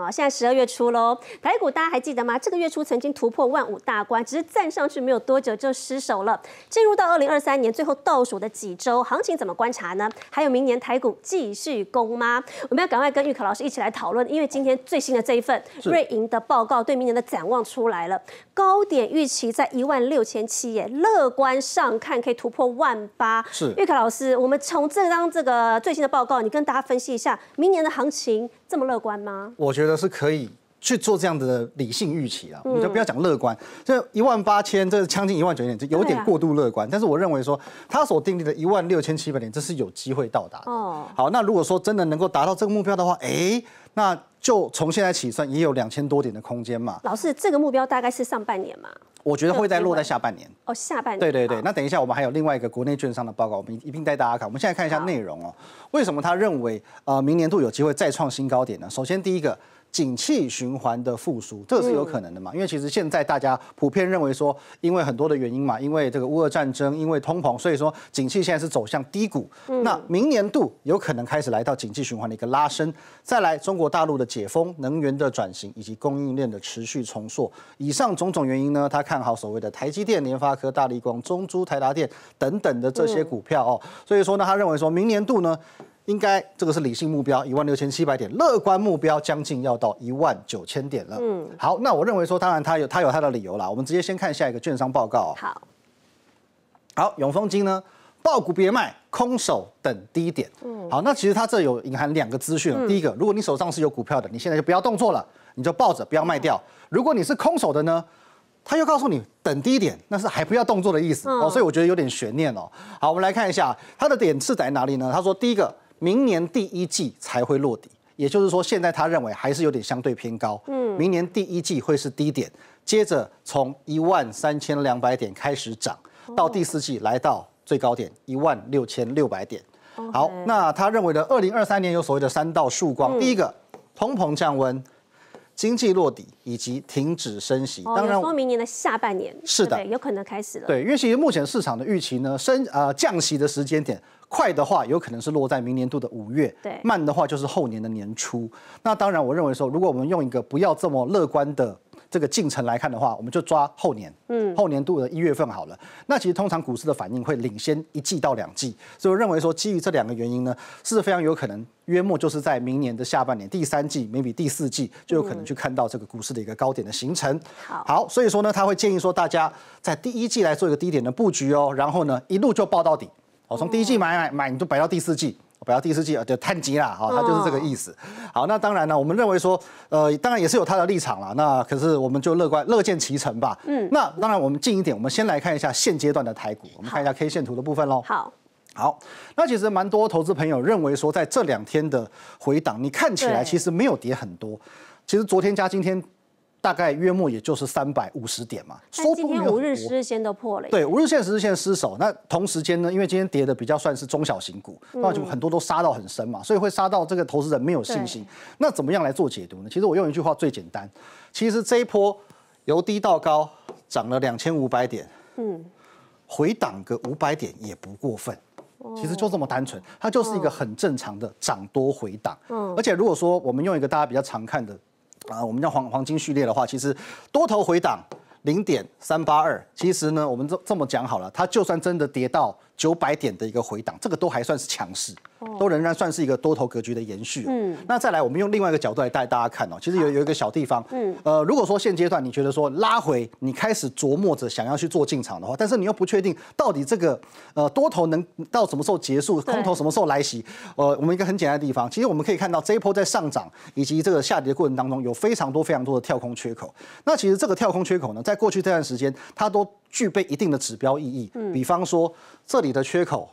啊，现在十二月初喽，台股大家还记得吗？这个月初曾经突破万五大关，只是站上去没有多久就失手了。进入到二零二三年最后倒数的几周，行情怎么观察呢？还有明年台股继续攻吗？我们要赶快跟玉可老师一起来讨论，因为今天最新的这一份瑞银的报告对明年的展望出来了，高点预期在一万六千七耶，乐观上看可以突破万八。是，玉可老师，我们从这张这个最新的报告，你跟大家分析一下明年的行情。这么乐观吗？我觉得是可以去做这样的理性预期了。就不要讲乐观，这一万八千，这将近一万九千点，这有点过度乐观。但是我认为说，他所定立的一万六千七百点，这是有机会到达的。好，那如果说真的能够达到这个目标的话，哎，那就从现在起算也有两千多点的空间嘛。老师，这个目标大概是上半年嘛？我觉得会再落在下半年哦，下半年。对对对，那等一下我们还有另外一个国内券商的报告，我们一并带大家看。我们现在看一下内容哦，为什么他认为呃明年度有机会再创新高点呢？首先第一个。景气循环的复苏，这个是有可能的嘛？因为其实现在大家普遍认为说，因为很多的原因嘛，因为这个乌俄战争，因为通膨，所以说景气现在是走向低谷。那明年度有可能开始来到景气循环的一个拉升。再来，中国大陆的解封、能源的转型以及供应链的持续重塑，以上种种原因呢，他看好所谓的台积电、联发科、大力光、中珠、台达电等等的这些股票哦。所以说呢，他认为说明年度呢。应该这个是理性目标一万六千七百点，乐观目标将近要到一万九千点了。嗯，好，那我认为说，当然他有他有他的理由啦。我们直接先看下一个券商报告。好，好，永丰金呢，爆股别卖，空手等低点。嗯，好，那其实它这有隐含两个资讯。第一个，如果你手上是有股票的，你现在就不要动作了，你就抱着不要卖掉。如果你是空手的呢，他又告诉你等低点，那是还不要动作的意思哦。所以我觉得有点悬念哦。好，我们来看一下它的点是在哪里呢？他说第一个。明年第一季才会落底，也就是说，现在他认为还是有点相对偏高。嗯，明年第一季会是低点，接着从一万三千两百点开始涨，到第四季来到最高点一万六千六百点。好，那他认为的二零二三年有所谓的三道曙光，第一个通膨降温。经济落地以及停止升息，当然，说明年的下半年是的，有可能开始了。对，因为其实目前市场的预期呢，升呃降息的时间点快的话，有可能是落在明年度的五月；对，慢的话就是后年的年初。那当然，我认为说，如果我们用一个不要这么乐观的。这个进程来看的话，我们就抓后年，嗯，后年度的一月份好了。那其实通常股市的反应会领先一季到两季，所以我认为说基于这两个原因呢，是非常有可能，约莫就是在明年的下半年第三季，maybe 第四季就有可能去看到这个股市的一个高点的形成。好，所以说呢，他会建议说大家在第一季来做一个低点的布局哦，然后呢一路就爆到底，哦，从第一季买买买，你就摆到第四季。不要第四季就太急了哦，他就是这个意思。好，那当然呢，我们认为说，呃，当然也是有他的立场了。那可是我们就乐观，乐见其成吧。嗯，那当然我们近一点，我们先来看一下现阶段的台股，我们看一下 K 线图的部分喽。好，好，那其实蛮多投资朋友认为说，在这两天的回档，你看起来其实没有跌很多，其实昨天加今天。大概约莫也就是三百五十点嘛，说不。今天五日、十日线都破了。对，五日线、十日线失守。那同时间呢？因为今天跌的比较算是中小型股，那就很多都杀到很深嘛，所以会杀到这个投资人没有信心。那怎么样来做解读呢？其实我用一句话最简单，其实这一波由低到高涨了两千五百点，嗯，回档个五百点也不过分。其实就这么单纯，它就是一个很正常的涨多回档。嗯，而且如果说我们用一个大家比较常看的。啊，我们叫黄黄金序列的话，其实多头回档零点三八二。其实呢，我们这这么讲好了，它就算真的跌到。九百点的一个回档，这个都还算是强势，都仍然算是一个多头格局的延续。嗯，那再来，我们用另外一个角度来带大家看哦。其实有有一个小地方，嗯，呃，如果说现阶段你觉得说拉回，你开始琢磨着想要去做进场的话，但是你又不确定到底这个呃多头能到什么时候结束，空头什么时候来袭？呃，我们一个很简单的地方，其实我们可以看到这一波在上涨以及这个下跌的过程当中，有非常多非常多的跳空缺口。那其实这个跳空缺口呢，在过去这段时间，它都。具备一定的指标意义，比方说这里的缺口，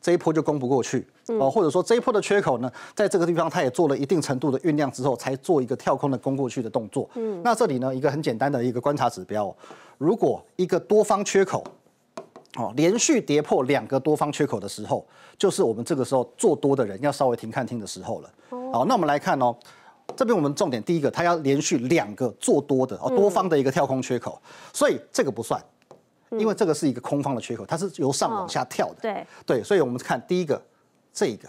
这一波就攻不过去哦，或者说这一波的缺口呢，在这个地方它也做了一定程度的酝酿之后，才做一个跳空的攻过去的动作。那这里呢，一个很简单的一个观察指标，如果一个多方缺口，哦，连续跌破两个多方缺口的时候，就是我们这个时候做多的人要稍微停看停的时候了。好，那我们来看哦。这边我们重点第一个，它要连续两个做多的哦，多方的一个跳空缺口，所以这个不算，因为这个是一个空方的缺口，它是由上往下跳的。对对，所以我们看第一个，这一个，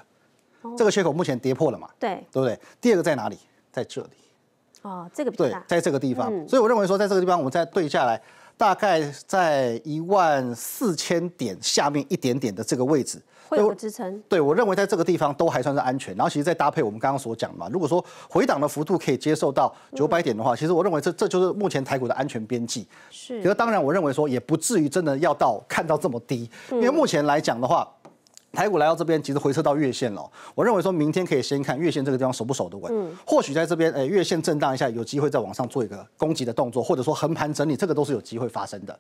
这个缺口目前跌破了嘛？对，对不对？第二个在哪里？在这里。哦，这个对，在这个地方。所以我认为说，在这个地方，我们再对下来。大概在一万四千点下面一点点的这个位置会有支撑。对我认为，在这个地方都还算是安全。然后，其实再搭配我们刚刚所讲嘛，如果说回档的幅度可以接受到九百点的话，其实我认为这这就是目前台股的安全边际。是。可是，当然，我认为说也不至于真的要到看到这么低，因为目前来讲的话。台股来到这边，其实回撤到月线了。我认为说，明天可以先看月线这个地方守不守得稳。嗯，或许在这边，哎，月线震荡一下，有机会再往上做一个攻击的动作，或者说横盘整理，这个都是有机会发生的。